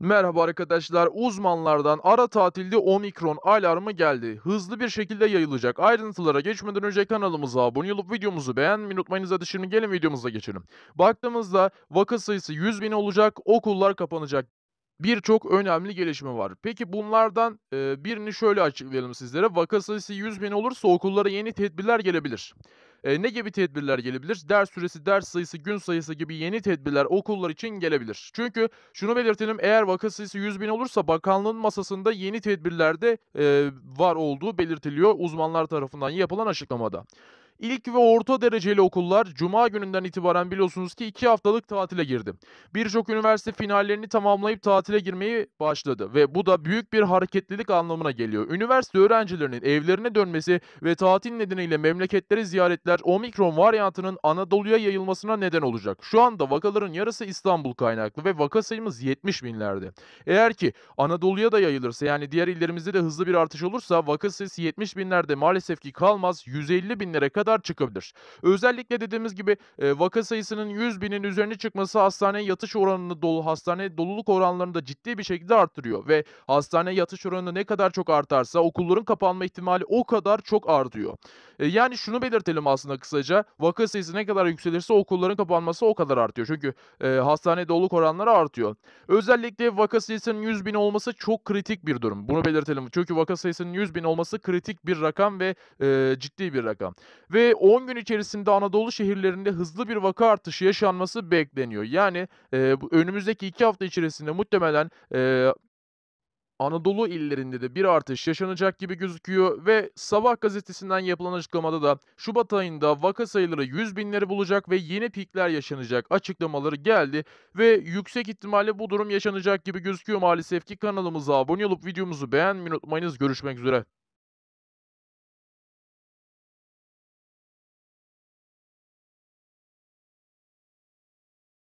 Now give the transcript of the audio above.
Merhaba arkadaşlar. Uzmanlardan ara tatilde omikron alarmı geldi. Hızlı bir şekilde yayılacak. Ayrıntılara geçmeden önce kanalımıza abone olup videomuzu beğenmeyi unutmayınız. Hadi şimdi gelin videomuza geçelim. Baktığımızda vaka sayısı 100 bin olacak. Okullar kapanacak birçok önemli gelişme var. Peki bunlardan e, birini şöyle açıklayalım sizlere. Vaka sayısı 100 bin olursa okullara yeni tedbirler gelebilir. E, ne gibi tedbirler gelebilir? Ders süresi, ders sayısı, gün sayısı gibi yeni tedbirler okullar için gelebilir. Çünkü şunu belirtelim eğer vaka sayısı 100 bin olursa bakanlığın masasında yeni tedbirlerde e, var olduğu belirtiliyor uzmanlar tarafından yapılan açıklamada. İlk ve orta dereceli okullar cuma gününden itibaren biliyorsunuz ki 2 haftalık tatile girdi. Birçok üniversite finallerini tamamlayıp tatile girmeyi başladı ve bu da büyük bir hareketlilik anlamına geliyor. Üniversite öğrencilerinin evlerine dönmesi ve tatil nedeniyle memleketleri ziyaretler omikron varyantının Anadolu'ya yayılmasına neden olacak. Şu anda vakaların yarısı İstanbul kaynaklı ve vaka sayımız 70 binlerde. Eğer ki Anadolu'ya da yayılırsa yani diğer illerimizde de hızlı bir artış olursa vaka sayısı 70 binlerde maalesef ki kalmaz 150 binlere kadar kadar çıkabilir. Özellikle dediğimiz gibi e, vaka sayısının 100 binin üzerine çıkması hastane yatış oranını dolu hastane doluluk oranlarını da ciddi bir şekilde arttırıyor ve hastane yatış oranı ne kadar çok artarsa okulların kapanma ihtimali o kadar çok artıyor. E, yani şunu belirtelim aslında kısaca vaka sayısı ne kadar yükselirse okulların kapanması o kadar artıyor. Çünkü e, hastane doluluk oranları artıyor. Özellikle vaka sayısının 100 bin olması çok kritik bir durum. Bunu belirtelim. Çünkü vaka sayısının 100 bin olması kritik bir rakam ve e, ciddi bir rakam. Ve ve 10 gün içerisinde Anadolu şehirlerinde hızlı bir vaka artışı yaşanması bekleniyor. Yani e, önümüzdeki 2 hafta içerisinde muhtemelen e, Anadolu illerinde de bir artış yaşanacak gibi gözüküyor ve Sabah gazetesinden yapılan açıklamada da Şubat ayında vaka sayıları 100 binleri bulacak ve yeni pikler yaşanacak açıklamaları geldi ve yüksek ihtimalle bu durum yaşanacak gibi gözüküyor maalesef ki kanalımıza abone olup videomuzu beğenmeyi unutmayınız. Görüşmek üzere.